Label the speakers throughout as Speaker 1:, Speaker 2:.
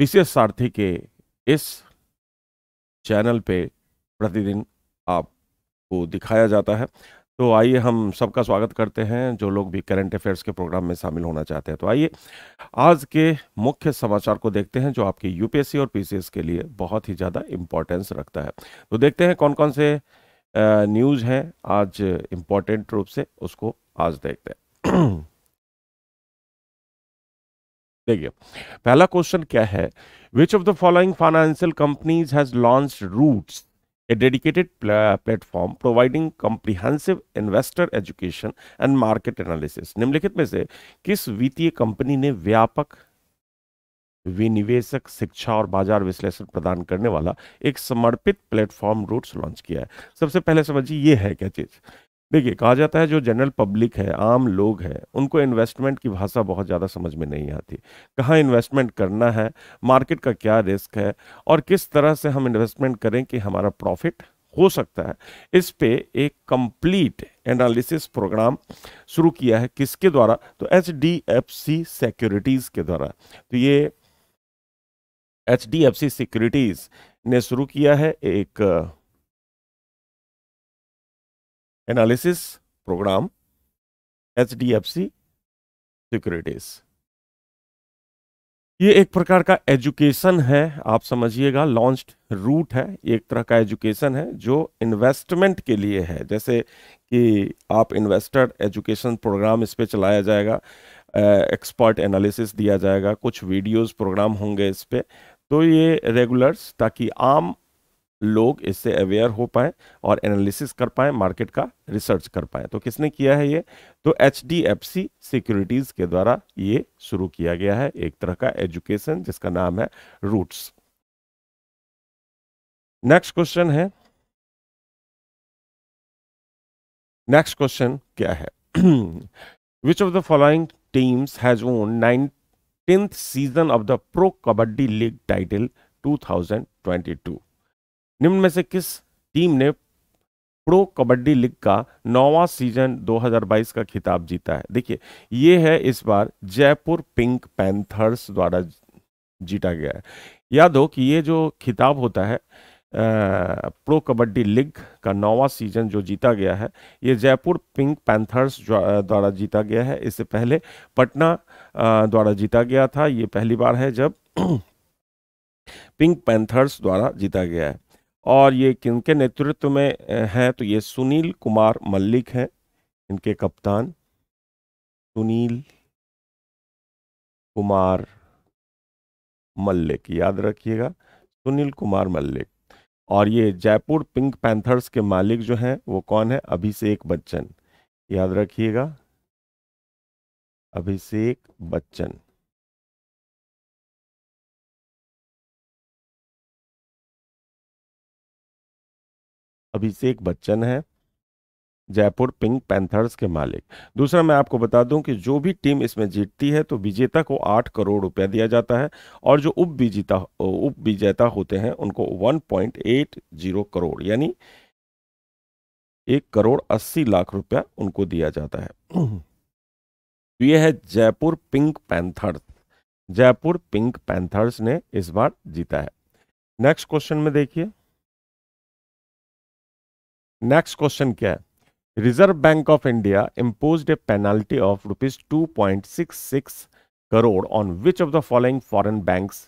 Speaker 1: विशेष सारथी के इस चैनल पे प्रतिदिन आपको दिखाया जाता है तो आइए हम सबका स्वागत करते हैं जो लोग भी करंट अफेयर्स के प्रोग्राम में शामिल होना चाहते हैं तो आइए आज के मुख्य समाचार को देखते हैं जो आपके यूपीएससी और पीसीएस के लिए बहुत ही ज़्यादा इम्पोर्टेंस रखता है तो देखते हैं कौन कौन से न्यूज़ हैं आज इम्पोर्टेंट रूप से उसको आज देखते हैं देखिए पहला क्वेश्चन क्या है which of the following financial companies has launch Roots a dedicated platform providing comprehensive investor education and market analysis निम्नलिखित में से किस वित्तीय कंपनी ने व्यापक विनिवेशक शिक्षा और बाजार विश्लेषण प्रदान करने वाला एक समर्पित प्लेटफॉर्म रूट्स लॉन्च किया है सबसे पहले समझिए ये है क्या चीज देखिए कहा जाता है जो जनरल पब्लिक है आम लोग हैं उनको इन्वेस्टमेंट की भाषा बहुत ज़्यादा समझ में नहीं आती कहाँ इन्वेस्टमेंट करना है मार्केट का क्या रिस्क है और किस तरह से हम इन्वेस्टमेंट करें कि हमारा प्रॉफिट हो सकता है इस पे एक कंप्लीट एनालिसिस प्रोग्राम शुरू किया है किसके द्वारा तो H D F C securities के द्वारा तो ये
Speaker 2: H D F C securities ने शुरू किया है एक analysis program H D F C securities ये एक
Speaker 1: प्रकार का एजुकेशन है आप समझिएगा लॉन्च्ड रूट है एक तरह का एजुकेशन है जो इन्वेस्टमेंट के लिए है जैसे कि आप इन्वेस्टर एजुकेशन प्रोग्राम इस पर चलाया जाएगा एक्सपर्ट एनालिसिस दिया जाएगा कुछ वीडियोस प्रोग्राम होंगे इस पर तो ये रेगुलर्स ताकि आम लोग इससे अवेयर हो पाए और एनालिसिस कर पाए मार्केट का रिसर्च कर पाए तो किसने किया है ये तो एच सिक्योरिटीज़ के द्वारा ये शुरू किया गया है एक तरह का एजुकेशन
Speaker 2: जिसका नाम है रूट्स नेक्स्ट क्वेश्चन है नेक्स्ट क्वेश्चन क्या है
Speaker 1: which of the following teams has won tenth season of the pro kabaddi league title two thousand twenty two निम्न में से किस टीम ने प्रो कबड्डी लीग का नौवा सीजन 2022 का खिताब जीता है देखिए ये है इस बार जयपुर पिंक पैंथर्स द्वारा जीता गया है याद हो कि ये जो खिताब होता है प्रो कबड्डी लीग का नौवा सीजन जो जीता गया है ये जयपुर पिंक पैंथर्स द्वारा जीता गया है इससे पहले पटना द्वारा जीता गया था ये पहली बार है जब पिंक पैंथर्स द्वारा जीता गया है और ये किनके नेतृत्व में हैं तो ये सुनील कुमार मल्लिक हैं इनके कप्तान
Speaker 2: सुनील कुमार मल्लिक याद रखिएगा सुनील कुमार मल्लिक और ये जयपुर
Speaker 1: पिंक पैंथर्स के मालिक जो हैं वो कौन है अभिषेक बच्चन याद रखिएगा
Speaker 2: अभिषेक बच्चन अभिषेक बच्चन है जयपुर पिंक पैंथर्स के मालिक दूसरा
Speaker 1: मैं आपको बता दूं कि जो भी टीम इसमें जीतती है तो विजेता को आठ करोड़ रुपया दिया जाता है और जो उप विजेता उप विजेता होते हैं उनको one point eight zero crore यानी एक करोड़ अस्सी लाख रुपया उनको दिया जाता है
Speaker 2: तो
Speaker 1: यह है Jaipur Pink Panthers Jaipur Pink Panthers ने इस बार जीता है नेक्स्ट क्वेश्चन में देखिए नेक्स्ट क्वेश्चन क्या है Reserve Bank of India impose a penalty of rupees two point six six crore on which of the following foreign banks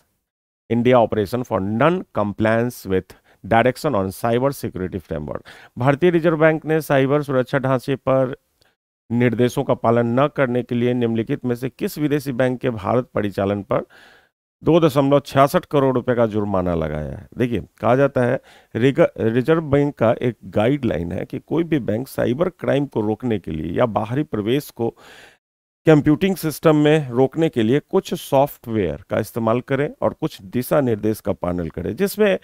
Speaker 1: India operation for non compliance with direction on cyber security framework भारतीय Reserve Bank ने cyber सुरक्षा ढांचे पर निर्देशों का पालन न करने के लिए निम्नलिखित में से किस विदेशी बैंक के भारत परिचालन पर दो दशमलव छियासठ करोड़ रुपए का जुर्माना लगाया है देखिए कहा जाता है रिजर्व बैंक का एक गाइडलाइन है कि कोई भी बैंक साइबर क्राइम को रोकने के लिए या बाहरी प्रवेश को कंप्यूटिंग सिस्टम में रोकने के लिए कुछ सॉफ्टवेयर का इस्तेमाल करें और कुछ दिशा निर्देश का पालन करें जिसमें आ,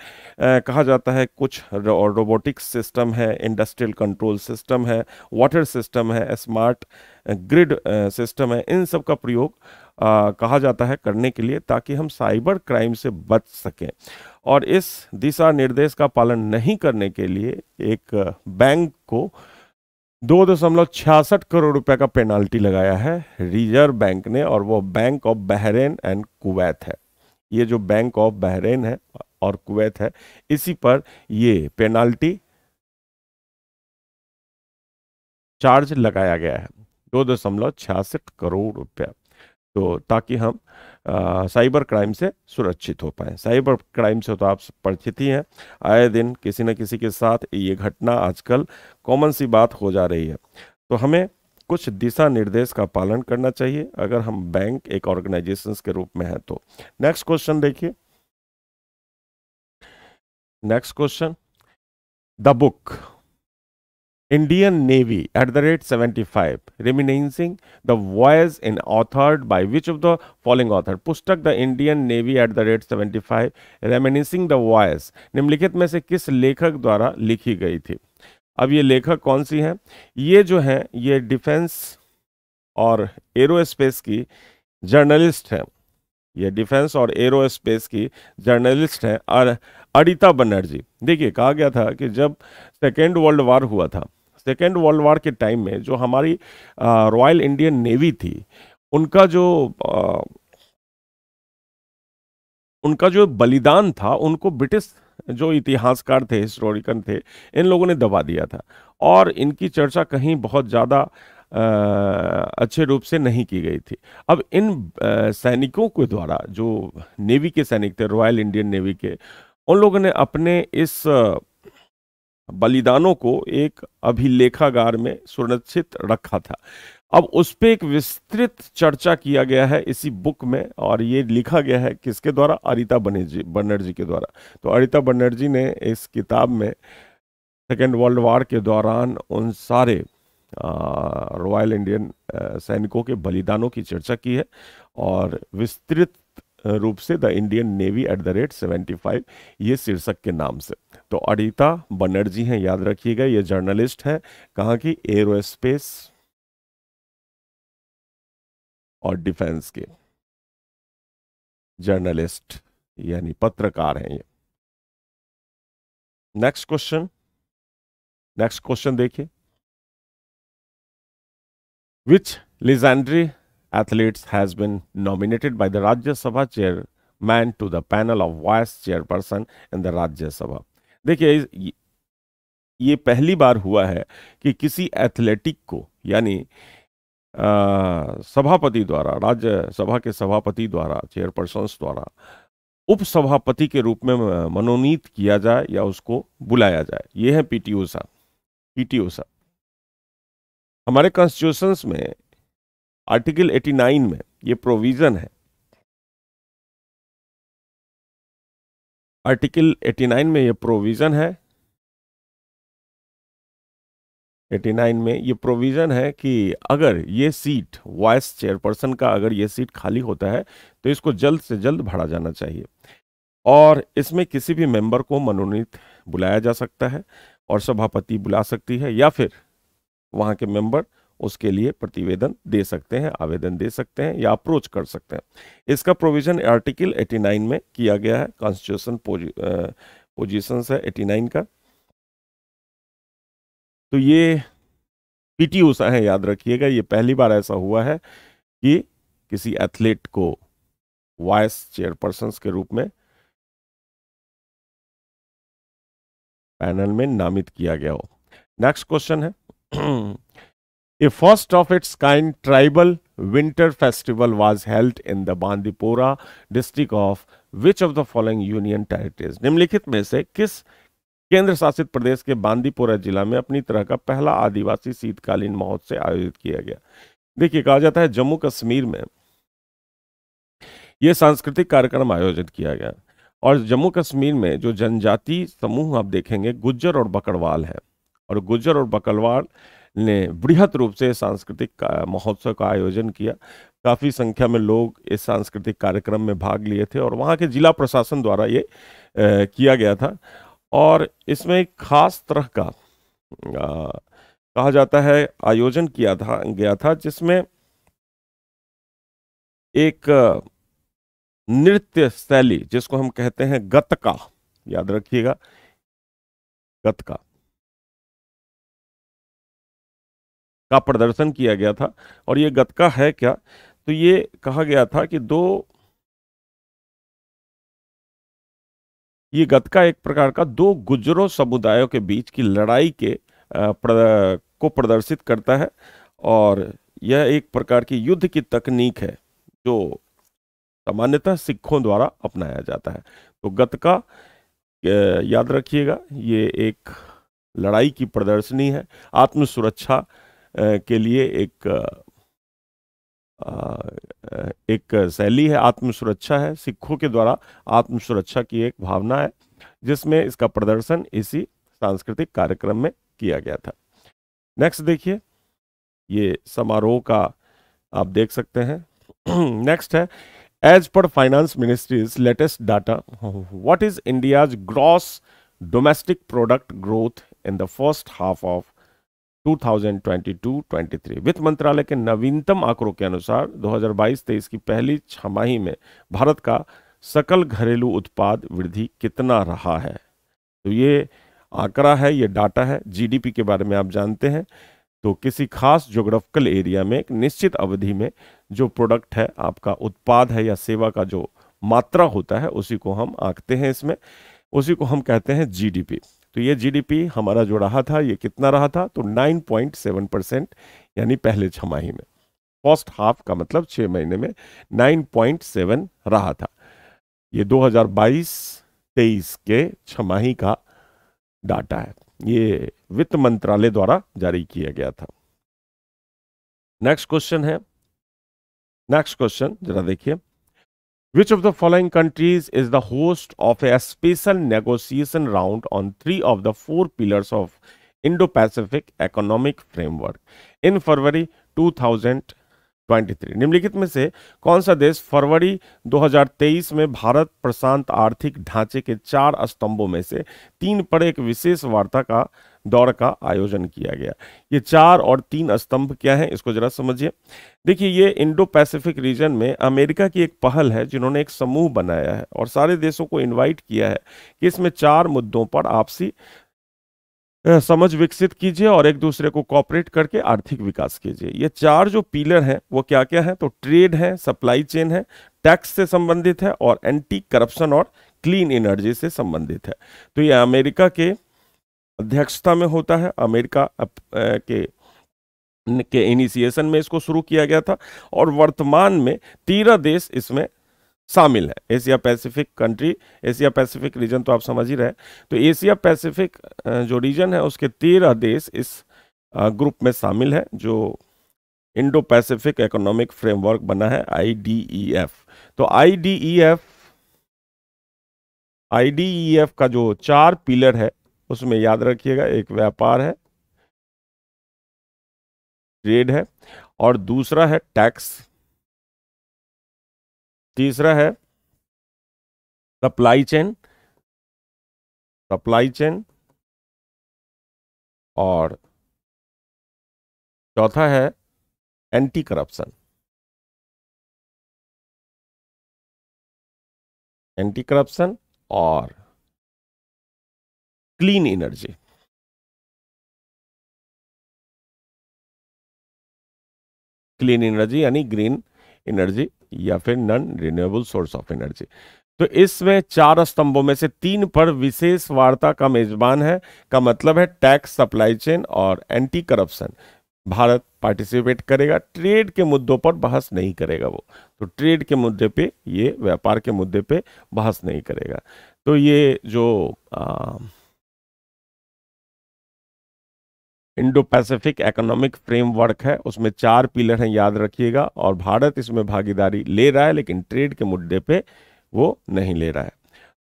Speaker 1: कहा जाता है कुछ रोबोटिक्स सिस्टम है इंडस्ट्रियल कंट्रोल सिस्टम है वाटर सिस्टम है स्मार्ट ग्रिड सिस्टम है इन सब का प्रयोग कहा जाता है करने के लिए ताकि हम साइबर क्राइम से बच सकें और इस दिशा निर्देश का पालन नहीं करने के लिए एक बैंक को दो दशमलव छियासठ करोड़ रुपए का पेनाल्टी लगाया है रिजर्व बैंक ने और वो bank of Bahrain and Kuwait है ये जो बैंक ऑफ बहरेन है और कुवैत है इसी पर ये पेनाल्टी चार्ज लगाया गया है दो दशमलव छियासठ करोड़ रुपया तो ताकि हम आ, साइबर क्राइम से सुरक्षित हो पाए साइबर क्राइम से तो आप परिचित ही हैं आए दिन किसी न किसी के साथ ये घटना आजकल कॉमन सी बात हो जा रही है तो हमें कुछ दिशा निर्देश का पालन करना चाहिए अगर हम बैंक एक ऑर्गेनाइजेशन के रूप में हैं तो नेक्स्ट क्वेश्चन देखिए next question the book Indian Navy at the rate 75, reminiscing the voyage in authored by which of the following author? पुस्तक The Indian Navy at the rate 75, reminiscing the voyage निम्नलिखित में से किस लेखक द्वारा लिखी गई थी अब ये लेखक कौन सी हैं? ये जो हैं ये डिफेंस और एरोस्पेस की जर्नलिस्ट हैं ये डिफेंस और एरोस्पेस की जर्नलिस्ट हैं और अड़िता बनर्जी देखिए कहा गया था कि जब सेकेंड वर्ल्ड वार हुआ था सेकेंड वर्ल्ड वार के टाइम में जो हमारी रॉयल इंडियन नेवी थी उनका जो आ, उनका जो बलिदान था उनको ब्रिटिश जो इतिहासकार थे हिस्टोरिकन थे इन लोगों ने दबा दिया था और इनकी चर्चा कहीं बहुत ज़्यादा अच्छे रूप से नहीं की गई थी अब इन सैनिकों के द्वारा जो नेवी के सैनिक थे रॉयल इंडियन नेवी के उन लोगों ने अपने इस आ, बलिदानों को एक अभिलेखागार में सुरक्षित रखा था अब उस पर एक विस्तृत चर्चा किया गया है इसी बुक में और ये लिखा गया है किसके द्वारा अरिता बनर्जी बनर्जी के द्वारा तो अरिता बनर्जी ने इस किताब में सेकेंड वर्ल्ड वार के दौरान उन सारे रॉयल इंडियन सैनिकों के बलिदानों की चर्चा की है और विस्तृत रूप से the Indian Navy at the rate seventy five ये शीर्षक के नाम से तो अड़िता बनर्जी
Speaker 2: हैं याद रखिएगा ये जर्नलिस्ट है कहाँ की एरोस्पेस और डिफेंस के जर्नलिस्ट यानी पत्रकार हैं ये नेक्स्ट क्वेश्चन नेक्स्ट क्वेश्चन देखिए which
Speaker 1: legendary athletes has been nominated by the Rajya Sabha chairman to the panel of vice chairperson in the Rajya Sabha देखिए ये पहली बार हुआ है कि किसी एथलेटिक को यानी सभापति द्वारा राज्य सभा के सभापति द्वारा चेयरपर्सन्स द्वारा उप सभापति के रूप में मनोनीत किया जाए या उसको बुलाया जाए ये
Speaker 2: है पीटी ओषा पीटी ओषा हमारे कॉन्स्टिट्यूशंस में आर्टिकल 89 में ये प्रोविज़न है आर्टिकल 89 में यह प्रोविज़न है 89 में ये प्रोविज़न है कि अगर ये
Speaker 1: सीट वाइस चेयरपर्सन का अगर ये सीट खाली होता है तो इसको जल्द से जल्द भरा जाना चाहिए और इसमें किसी भी मेंबर को मनोनीत बुलाया जा सकता है और सभापति बुला सकती है या फिर वहाँ के मेंबर उसके लिए प्रतिवेदन दे सकते हैं आवेदन दे सकते हैं या अप्रोच कर सकते हैं इसका प्रोविजन आर्टिकल 89 में किया गया है कॉन्स्टिट्यूशन पोजिशन है एटी का तो ये पीटी ऊषा है याद रखिएगा ये पहली बार
Speaker 2: ऐसा हुआ है कि किसी एथलीट को वाइस चेयरपर्सन के रूप में पैनल में नामित किया गया हो नेक्स्ट क्वेश्चन है A first of its kind
Speaker 1: tribal winter festival was held in the Bandipora district of which of the following union territories? निम्नलिखित में से किस केंद्र शासित प्रदेश के बांदीपोरा जिला में अपनी तरह का पहला आदिवासी शीतकालीन महोत्सव आयोजित किया गया देखिए कहा जाता है जम्मू कश्मीर में यह सांस्कृतिक कार्यक्रम आयोजित किया गया और जम्मू कश्मीर में जो जनजाति समूह आप देखेंगे गुज्जर और बकरवाल है और गुज्जर और बकरवाल ने बृहद रूप से सांस्कृतिक महोत्सव का आयोजन किया काफ़ी संख्या में लोग इस सांस्कृतिक कार्यक्रम में भाग लिए थे और वहाँ के जिला प्रशासन द्वारा ये ए, किया गया था और इसमें एक खास तरह का आ, कहा जाता है आयोजन किया था गया था जिसमें
Speaker 2: एक नृत्य शैली जिसको हम कहते हैं गतका याद रखिएगा गतका का प्रदर्शन किया गया था और ये गतका है क्या तो ये कहा गया था कि दो
Speaker 1: ये गतका एक प्रकार का दो गुजरों समुदायों के बीच की लड़ाई के प्रद, को प्रदर्शित करता है और यह एक प्रकार की युद्ध की तकनीक है जो सामान्यतः सिखों द्वारा अपनाया जाता है तो गतका याद रखिएगा ये एक लड़ाई की प्रदर्शनी है आत्मसुरक्षा के लिए एक एक शैली है आत्म सुरक्षा है सिखों के द्वारा आत्म सुरक्षा की एक भावना है जिसमें इसका प्रदर्शन इसी सांस्कृतिक कार्यक्रम में किया गया था नेक्स्ट देखिए ये समारोह का आप देख सकते हैं नेक्स्ट है as per finance ministry's latest data what is India's gross domestic product growth in the first half of 2022-23 वित्त मंत्रालय के नवीनतम आंकड़ों के अनुसार 2022-23 की पहली छमाही में भारत का सकल घरेलू उत्पाद वृद्धि कितना रहा है तो ये आंकड़ा है ये डाटा है जीडीपी के बारे में आप जानते हैं तो किसी खास जोग्राफिकल एरिया में एक निश्चित अवधि में जो प्रोडक्ट है आपका उत्पाद है या सेवा का जो मात्रा होता है उसी को हम आंकते हैं इसमें उसी को हम कहते हैं जीडीपी तो ये जीडीपी हमारा जो रहा था ये कितना रहा था तो 9.7 परसेंट यानी पहले छमाही में फर्स्ट हाफ का मतलब छह महीने में 9.7 रहा था ये 2022-23 के छमाही का डाटा है ये वित्त मंत्रालय द्वारा जारी किया गया था नेक्स्ट क्वेश्चन है नेक्स्ट क्वेश्चन जरा देखिए Which of the following countries is the host of a special negotiation round on three of the four pillars of Indo-Pacific Economic Framework in February 2023? निम्नलिखित में से कौन सा देश फरवरी 2023 में भारत प्रशांत आर्थिक ढांचे के चार स्तंभों में से तीन पर एक विशेष वार्ता का दौड़ का आयोजन किया गया ये चार और तीन स्तंभ क्या हैं इसको जरा समझिए देखिए ये इंडो पैसिफिक रीजन में अमेरिका की एक पहल है जिन्होंने एक समूह बनाया है और सारे देशों को इन्वाइट किया है कि इसमें चार मुद्दों पर आपसी समझ विकसित कीजिए और एक दूसरे को कॉपरेट करके आर्थिक विकास कीजिए ये चार जो पीलर हैं वो क्या क्या हैं तो ट्रेड है सप्लाई चेन है टैक्स से संबंधित है और एंटी करप्शन और क्लीन एनर्जी से संबंधित है तो ये अमेरिका के अध्यक्षता में होता है अमेरिका के के इनिशिएशन में इसको शुरू किया गया था और वर्तमान में तेरह देश इसमें शामिल है Asia Pacific country Asia Pacific region तो आप समझ ही रहे तो एशिया पैसिफिक जो रीजन है उसके तेरह देश इस ग्रुप में शामिल है जो इंडो पैसिफिक इकोनॉमिक फ्रेमवर्क बना है आईडीईएफ तो आईडीईएफ आईडीईएफ का जो चार पिलर है उसमें याद रखिएगा
Speaker 2: एक व्यापार है ट्रेड है और दूसरा है टैक्स तीसरा है सप्लाई चेन सप्लाई चेन और चौथा है एंटी करप्शन एंटी करप्शन और क्लीन एनर्जी क्लीन एनर्जी यानी ग्रीन एनर्जी या फिर non renewable source of energy तो
Speaker 1: इसमें चार स्तंभों में से तीन पर विशेष वार्ता का मेजबान है का मतलब है टैक्स सप्लाई चेन और एंटी करप्शन भारत पार्टिसिपेट करेगा ट्रेड के मुद्दों पर बहस नहीं करेगा वो तो ट्रेड के मुद्दे पे ये व्यापार के मुद्दे पे बहस नहीं करेगा तो ये जो आ, इंडो पैसिफिक इकोनॉमिक फ्रेमवर्क है उसमें चार पिलर हैं याद रखिएगा और भारत इसमें भागीदारी ले रहा है लेकिन ट्रेड के मुद्दे पे वो नहीं ले रहा है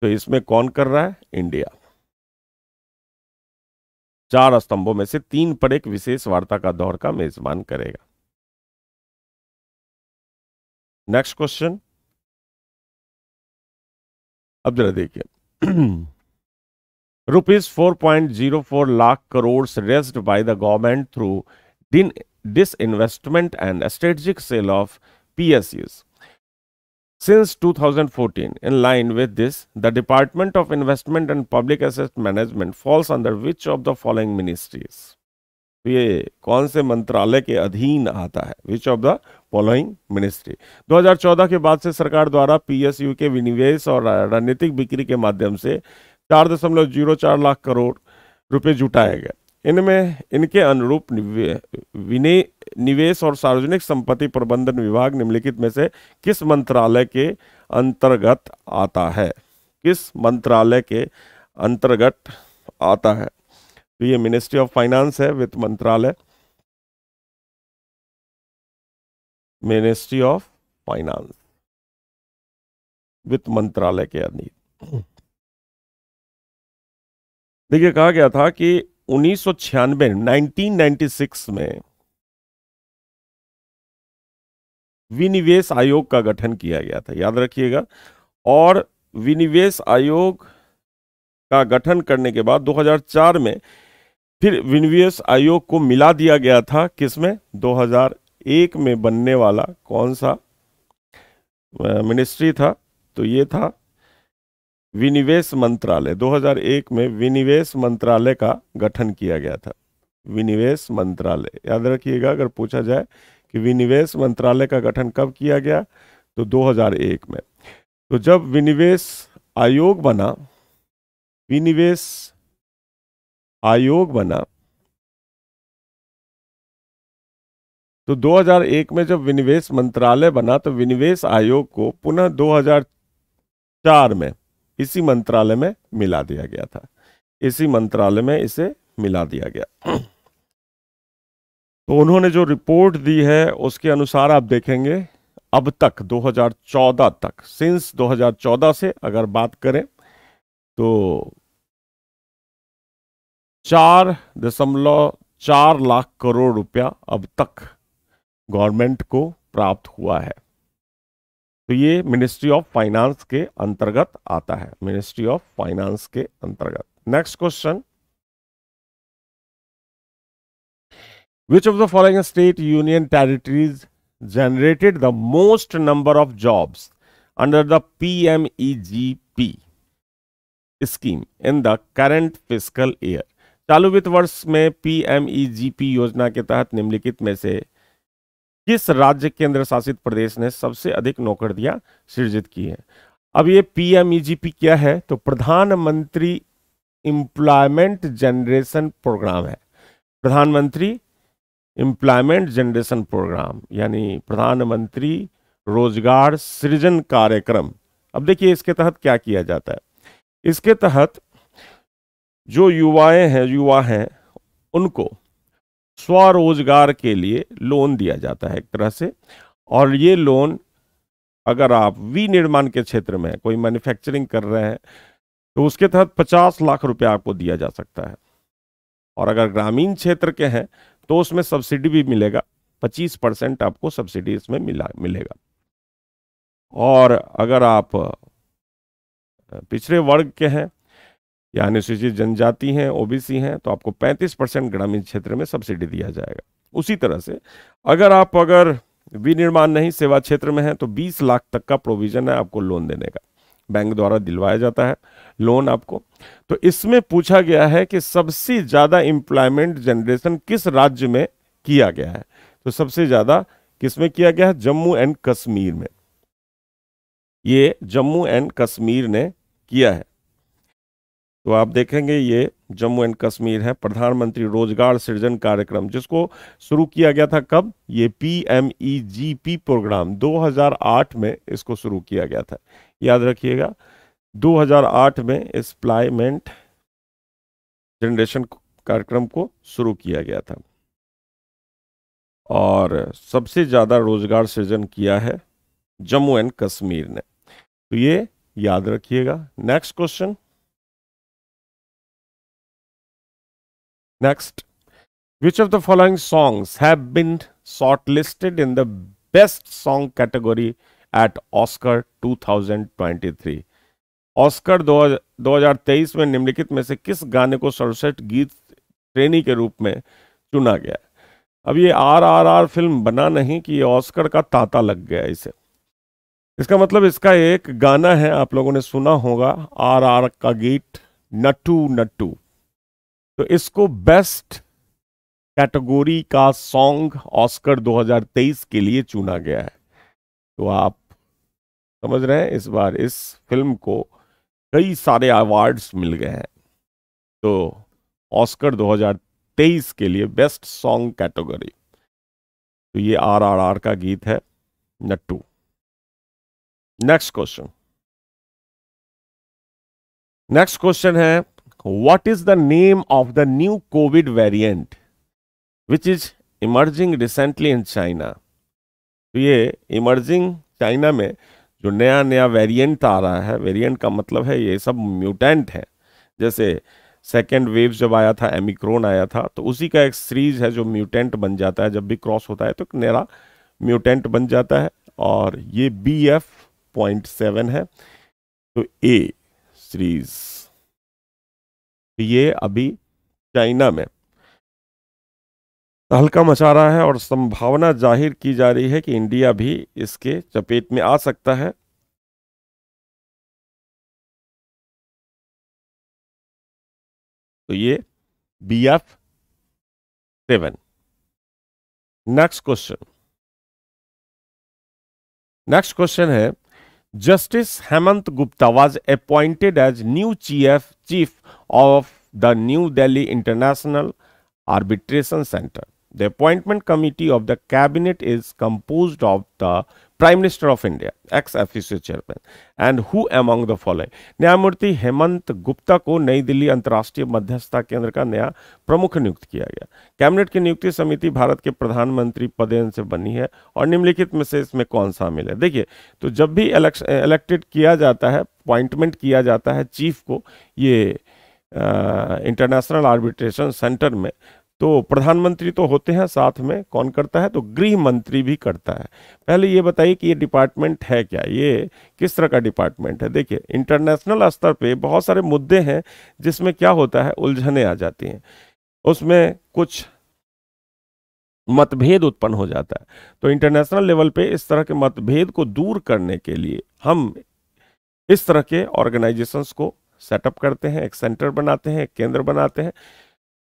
Speaker 1: तो इसमें कौन कर रहा है इंडिया
Speaker 2: चार स्तंभों में से तीन पर एक विशेष वार्ता का दौर का मेजबान करेगा नेक्स्ट क्वेश्चन अब जरा देखिए rupees 4.04
Speaker 1: lakh crores raised by the government through din- disinvestment and strategic sale of PSUs. Since 2014, in line with this, the Department of Investment and Public Asset Management falls under which of the following ministries? तो ये कौन से मंत्रालय के अधीन आता है which of the following ministry 2014 के बाद से सरकार द्वारा पीएसयू के विनिवेश और रणनीतिक बिक्री के माध्यम से चार दशमलव जीरो चार लाख करोड़ रुपए जुटाए गए इनमें इनके अनुरूप विनय निवेश और सार्वजनिक संपत्ति प्रबंधन विभाग निम्नलिखित में से किस मंत्रालय के अंतर्गत आता है किस मंत्रालय के अंतर्गत आता है तो
Speaker 2: ये मिनिस्ट्री ऑफ फाइनेंस है वित्त मंत्रालय मिनिस्ट्री ऑफ फाइनेंस वित्त मंत्रालय के अधीन देखिए कहा गया था कि उन्नीस सौ छियानबे में
Speaker 1: विनिवेश आयोग का गठन किया गया था याद रखिएगा और विनिवेश आयोग का गठन करने के बाद 2004 में फिर विनिवेश आयोग को मिला दिया गया था किसमें 2001 में बनने वाला कौन सा मिनिस्ट्री था तो ये था विनिवेश मंत्रालय 2001 में विनिवेश मंत्रालय का गठन किया गया था विनिवेश मंत्रालय याद रखिएगा अगर पूछा जाए कि विनिवेश मंत्रालय का गठन कब किया गया तो 2001 में तो जब विनिवेश
Speaker 2: आयोग बना विनिवेश आयोग बना तो 2001 में
Speaker 1: जब विनिवेश मंत्रालय बना तो विनिवेश आयोग को पुनः 2004 में इसी मंत्रालय में मिला दिया गया था इसी मंत्रालय में इसे मिला दिया गया तो उन्होंने जो रिपोर्ट दी है उसके अनुसार आप देखेंगे अब तक 2014 तक सिंस 2014 से अगर बात करें तो चार दशमलव चार लाख करोड़ रुपया अब तक गवर्नमेंट को प्राप्त हुआ है तो ये मिनिस्ट्री ऑफ फाइनेंस के अंतर्गत आता है मिनिस्ट्री ऑफ फाइनेंस के अंतर्गत next question which of the following state union territories of jobs under the P M E G P scheme in the current physical year चालू वित्त वर्ष में पीएमईजीपी e योजना के तहत निम्नलिखित में से किस राज्य केंद्र शासित प्रदेश ने सबसे अधिक नौकरियां सृजित की है अब ये पीएमईजीपी e क्या है तो प्रधानमंत्री इंप्लायमेंट जनरेशन प्रोग्राम है प्रधानमंत्री इंप्लायमेंट जनरेशन प्रोग्राम यानी प्रधानमंत्री रोजगार सृजन कार्यक्रम अब देखिए इसके तहत क्या किया जाता है इसके तहत जो युवाएं हैं युवा हैं उनको स्वरोजगार के लिए लोन दिया जाता है एक तरह से और ये लोन अगर आप विनिर्माण के क्षेत्र में कोई मैन्युफैक्चरिंग कर रहे हैं तो उसके तहत 50 लाख रुपया आपको दिया जा सकता है और अगर ग्रामीण क्षेत्र के हैं तो उसमें सब्सिडी भी मिलेगा 25 परसेंट आपको सब्सिडी इसमें मिला मिलेगा और अगर आप पिछड़े वर्ग के हैं या अनुसूचित जनजाति हैं ओबीसी हैं तो आपको 35 परसेंट ग्रामीण क्षेत्र में सब्सिडी दिया जाएगा उसी तरह से अगर आप अगर विनिर्माण नहीं सेवा क्षेत्र में है तो 20 लाख तक का प्रोविजन है आपको लोन देने का बैंक द्वारा दिलवाया जाता है लोन आपको तो इसमें पूछा गया है कि सबसे ज़्यादा एम्प्लॉयमेंट जनरेशन किस राज्य में किया गया है तो सबसे ज़्यादा किस में किया गया है जम्मू एंड कश्मीर में ये जम्मू एंड कश्मीर ने किया है तो आप देखेंगे ये जम्मू एंड कश्मीर है प्रधानमंत्री रोजगार सृजन कार्यक्रम जिसको शुरू किया गया था कब ये पी प्रोग्राम 2008 में इसको शुरू किया गया था याद रखिएगा 2008 में एम्प्लॉयमेंट जनरेशन कार्यक्रम को शुरू किया गया था और सबसे ज़्यादा
Speaker 2: रोजगार सृजन किया है जम्मू एंड कश्मीर ने तो ये याद रखिएगा next question Next, which of the following songs have been shortlisted in the
Speaker 1: best song category at Oscar 2023? Oscar 2023 में निम्नलिखित में से किस गाने को सर्वश्रेष्ठ गीत श्रेणी के रूप में चुना गया अब ये आर आर आर फिल्म बना नहीं कि ये ऑस्कर का तांता लग गया इसे इसका मतलब इसका एक गाना है आप लोगों ने सुना होगा आर आर का गीत नट्टू नट्टू तो इसको बेस्ट कैटेगोरी का सॉन्ग ऑस्कर 2023 के लिए चुना गया है तो आप समझ रहे हैं इस बार इस फिल्म को कई सारे अवार्ड्स मिल गए हैं तो ऑस्कर
Speaker 2: 2023 के लिए बेस्ट सॉन्ग कैटेगरी तो ये आर आर आर का गीत है Naatu next question next question है what is the name of the new
Speaker 1: COVID variant which is emerging recently in China? तो ये इमर्जिंग चाइना में जो नया नया वेरिएंट आ रहा है वेरिएंट का मतलब है ये सब म्यूटेंट है जैसे सेकेंड वेव जब आया था एमिक्रोन आया था तो उसी का एक सीरीज है जो म्यूटेंट बन जाता है जब भी क्रॉस होता है तो एक नया म्यूटेंट बन जाता है और ये बी एफ पॉइंट सेवन है तो ए सीरीज़ ये अभी चाइना में तो हल्का मचा रहा है और संभावना जाहिर की जा रही है कि
Speaker 2: इंडिया भी इसके चपेट में आ सकता है तो ये B F seven next question next question है justice Hemant Gupta was
Speaker 1: appointed as new chief chief of the New Delhi International Arbitration Center. The appointment committee of the cabinet is composed of the Prime Minister of India, ex officio chairman, and who among the following? न्यायमूर्ति हेमंत गुप्ता को नई दिल्ली अंतर्राष्ट्रीय मध्यस्थता केंद्र का नया प्रमुख नियुक्त किया गया कैबिनेट की नियुक्ति समिति भारत के प्रधानमंत्री पदेन से बनी है और निम्नलिखित में से इसमें कौन शामिल है देखिए तो जब भी इलेक्टेड किया जाता है अपॉइंटमेंट किया जाता है चीफ को ये इंटरनेशनल आर्बिट्रेशन सेंटर में तो प्रधानमंत्री तो होते हैं साथ में कौन करता है तो गृह मंत्री भी करता है पहले ये बताइए कि ये डिपार्टमेंट है क्या ये किस तरह का डिपार्टमेंट है देखिए इंटरनेशनल स्तर पे बहुत सारे मुद्दे हैं जिसमें क्या होता है उलझने आ जाती हैं उसमें कुछ मतभेद उत्पन्न हो जाता है तो इंटरनेशनल लेवल पे इस तरह के मतभेद को दूर करने के लिए हम इस तरह के ऑर्गेनाइजेशंस को सेटअप करते हैं एक सेंटर बनाते हैं एक केंद्र बनाते हैं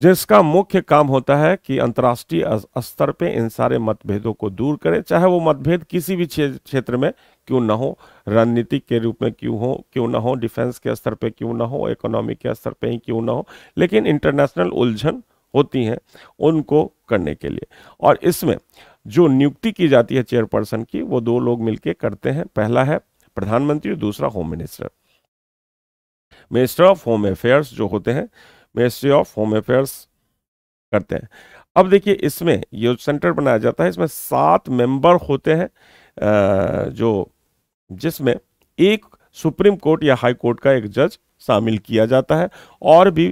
Speaker 1: जिसका मुख्य काम होता है कि अंतर्राष्ट्रीय स्तर पे इन सारे मतभेदों को दूर करें चाहे वो मतभेद किसी भी क्षेत्र में क्यों ना हो रणनीति के रूप में क्यों हो क्यों ना हो डिफेंस के स्तर पे क्यों ना हो इकोनॉमी के स्तर पे ही क्यों ना हो लेकिन इंटरनेशनल उलझन होती हैं उनको करने के लिए और इसमें जो नियुक्ति की जाती है चेयरपर्सन की वो दो लोग मिलकर करते हैं पहला है प्रधानमंत्री और दूसरा home minister minister of home affairs जो होते हैं मिनिस्ट्री ऑफ होम अफेयर्स करते हैं अब देखिए इसमें ये सेंटर बनाया जाता है इसमें सात मेंबर होते हैं जो जिसमें एक सुप्रीम कोर्ट या हाई कोर्ट का एक जज शामिल किया जाता है और भी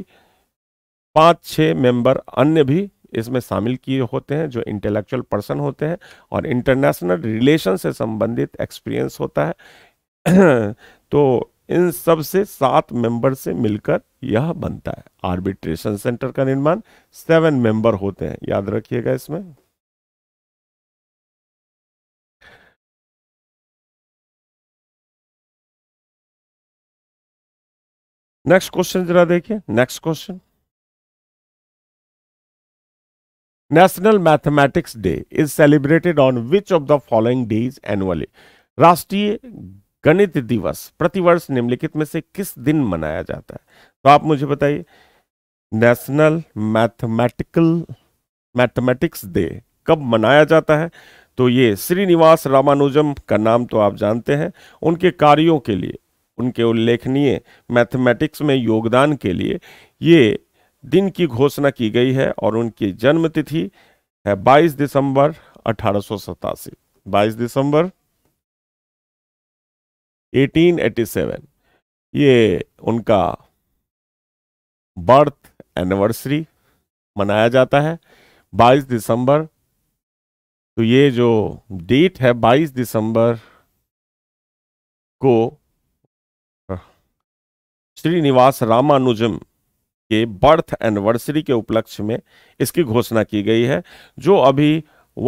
Speaker 1: पांच छह मेंबर अन्य भी इसमें शामिल किए होते हैं जो इंटेलेक्चुअल पर्सन होते हैं और इंटरनेशनल रिलेशन से संबंधित एक्सपीरियंस होता है तो इन सब से सात मेंबर से मिलकर यह बनता है आर्बिट्रेशन सेंटर का निर्माण
Speaker 2: सेवन मेंबर होते हैं याद रखिएगा इसमें नेक्स्ट क्वेश्चन जरा देखिए next question national mathematics day is celebrated on which of the
Speaker 1: following days annually राष्ट्रीय गणित दिवस प्रतिवर्ष निम्नलिखित में से किस दिन मनाया जाता है तो आप मुझे बताइए नेशनल मैथमेटिकल मैथमेटिक्स डे कब मनाया जाता है तो ये श्रीनिवास रामानुजम का नाम तो आप जानते हैं उनके कार्यों के लिए उनके उल्लेखनीय मैथमेटिक्स में योगदान के लिए ये दिन की घोषणा की गई है और उनकी जन्म तिथि है 22 दिसंबर अठारह 22
Speaker 2: दिसंबर 1887 ये उनका बर्थ एनिवर्सरी
Speaker 1: मनाया जाता है 22 दिसंबर तो ये जो डेट है 22 दिसंबर को श्रीनिवास रामानुजम के बर्थ एनिवर्सरी के उपलक्ष्य में इसकी घोषणा की गई है जो अभी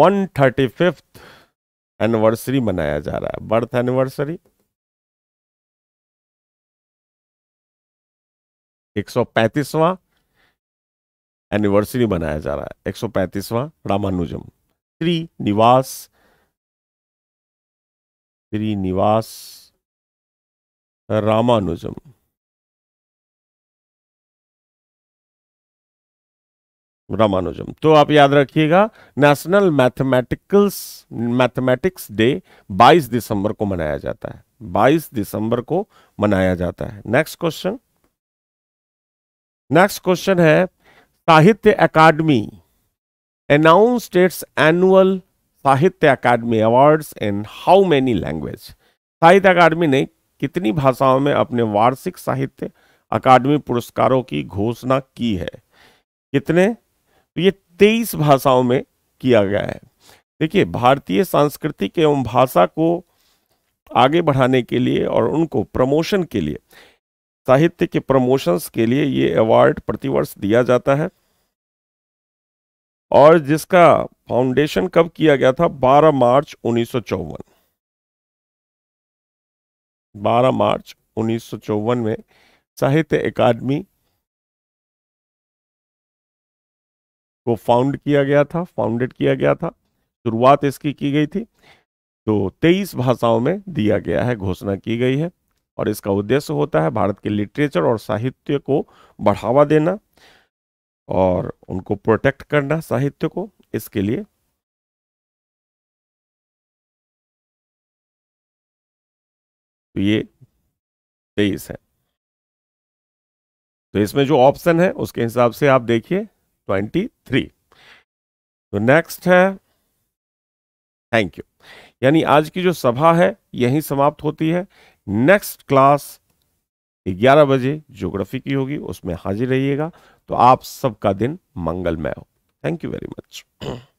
Speaker 1: वन थर्टी फिफ्थ
Speaker 2: एनिवर्सरी मनाया जा रहा है बर्थ एनिवर्सरी एक सौ पैंतीसवां एनिवर्सरी मनाया जा रहा है एक सौ पैंतीसवां रामानुजम श्रीनिवास श्रीनिवास रामानुजम रामानुजम तो आप याद रखिएगा नेशनल मैथमेटिकल्स
Speaker 1: मैथमेटिक्स डे 22 दिसंबर को मनाया जाता है 22 दिसंबर को मनाया जाता है नेक्स्ट क्वेश्चन नेक्स्ट क्वेश्चन है साहित्य अकादमी announced its annual Sahitya Akademi awards in how many language Sahitya Akademi ने कितनी भाषाओं में अपने वार्षिक साहित्य अकादमी पुरस्कारों की घोषणा की है कितने तो ये तेईस भाषाओं में किया गया है देखिए भारतीय सांस्कृतिक एवं भाषा को आगे बढ़ाने के लिए और उनको प्रमोशन के लिए साहित्य के प्रमोशंस के लिए ये अवार्ड प्रतिवर्ष दिया जाता है
Speaker 2: और जिसका फाउंडेशन कब किया गया था 12 मार्च उन्नीस 12 मार्च उन्नीस में साहित्य अकादमी
Speaker 1: को फाउंड किया गया था फाउंडेड किया गया था शुरुआत इसकी की गई थी तो 23 भाषाओं में दिया गया है घोषणा की गई है और इसका उद्देश्य होता है भारत के लिटरेचर और साहित्य को बढ़ावा देना और
Speaker 2: उनको प्रोटेक्ट करना साहित्य को इसके लिए तो ये तेईस है तो इसमें जो ऑप्शन है उसके हिसाब से आप देखिए ट्वेंटी थ्री तो नेक्स्ट है थैंक यू
Speaker 1: यानी आज की जो सभा है यही समाप्त होती है नेक्स्ट क्लास 11 बजे ज्योग्राफी की होगी उसमें हाजिर रहिएगा तो आप सबका दिन
Speaker 2: मंगलमय हो थैंक यू वेरी मच